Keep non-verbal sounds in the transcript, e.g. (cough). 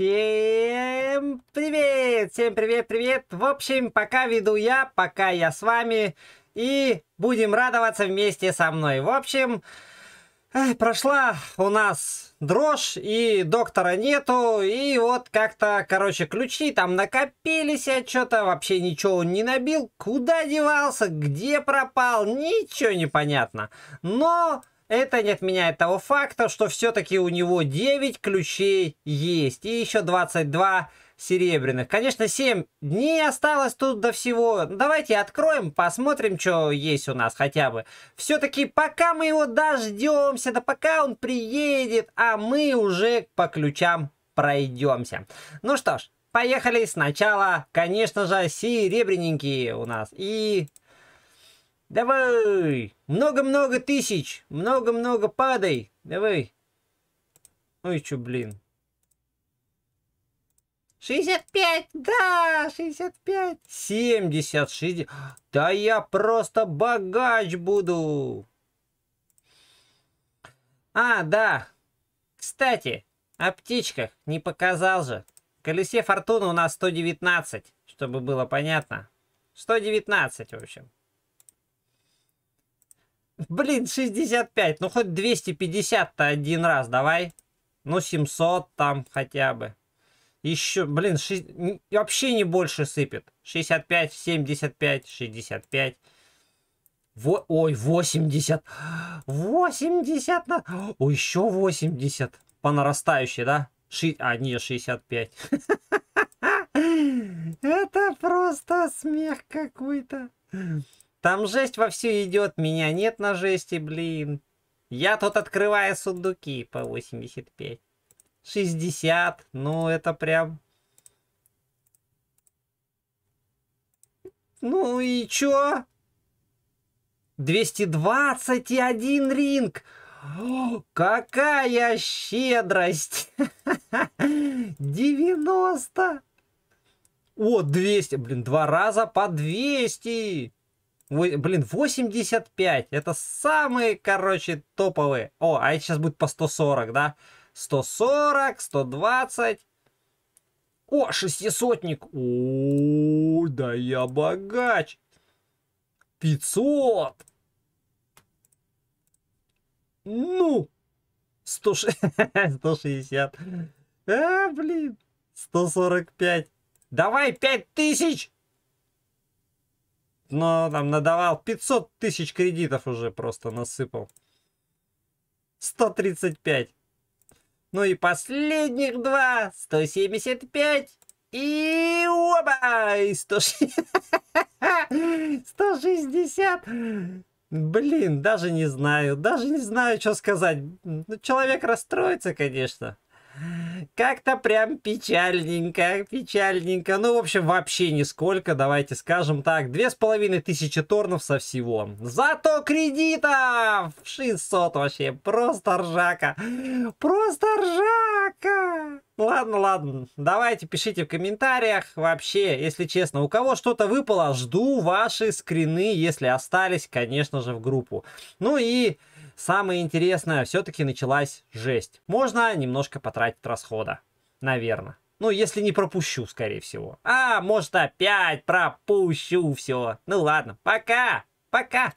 Всем привет! Всем привет-привет! В общем, пока веду я, пока я с вами. И будем радоваться вместе со мной. В общем, прошла у нас дрожь, и доктора нету. И вот как-то, короче, ключи там накопились, а что-то вообще ничего он не набил. Куда девался, где пропал, ничего не понятно. Но это не отменяет того факта, что все-таки у него 9 ключей есть. И еще 22 серебряных. Конечно, 7 дней осталось тут до всего. Давайте откроем, посмотрим, что есть у нас хотя бы. Все-таки пока мы его дождемся, да пока он приедет, а мы уже по ключам пройдемся. Ну что ж, поехали сначала, конечно же, серебряненькие у нас. И Давай! Много-много тысяч! Много-много падай! Давай! Ой, ну чё, блин. 65! Да! 65! 70! 60! Да я просто богач буду! А, да! Кстати, о птичках не показал же. колесе фортуны у нас 119, чтобы было понятно. 119, в общем. Блин, 65. Ну, хоть 250-то один раз давай. Ну, 700 там хотя бы. Еще, блин, 6... вообще не больше сыпет. 65, 75, 65. Во... Ой, 80. 80. На... Ой, еще 80. По нарастающей, да? Ши... А, не, 65. (laughs) Это просто смех какой-то. Там жесть вовсю идет, меня нет на жести, блин. Я тут открываю сундуки по 85. 60, ну это прям... Ну и чё? 221 ринг! О, какая щедрость! 90! (laughs) О, 200! Блин, два раза по 200! блин, 85. Это самые, короче, топовые. О, а это сейчас будет по 140, да? 140, 120. О, шестисотник. О, да я богач. 500. Ну, 160. А, (laughs) э, блин, 145. Давай 5000 но там надавал 500 тысяч кредитов уже просто насыпал. 135. Ну и последних два. 175. И оба! И 160. 160. (laughs) Блин, даже не знаю. Даже не знаю, что сказать. Ну, человек расстроится, конечно. Как-то прям печальненько, печальненько. Ну, в общем, вообще нисколько, давайте скажем так. Две с половиной тысячи торнов со всего. Зато кредитов 600 вообще. Просто ржака. Просто ржака. Ладно, ладно, давайте пишите в комментариях вообще, если честно, у кого что-то выпало, жду ваши скрины, если остались, конечно же, в группу. Ну и Самое интересное, все-таки началась жесть. Можно немножко потратить расхода. Наверное. Ну, если не пропущу, скорее всего. А, может, опять пропущу все. Ну ладно, пока, пока.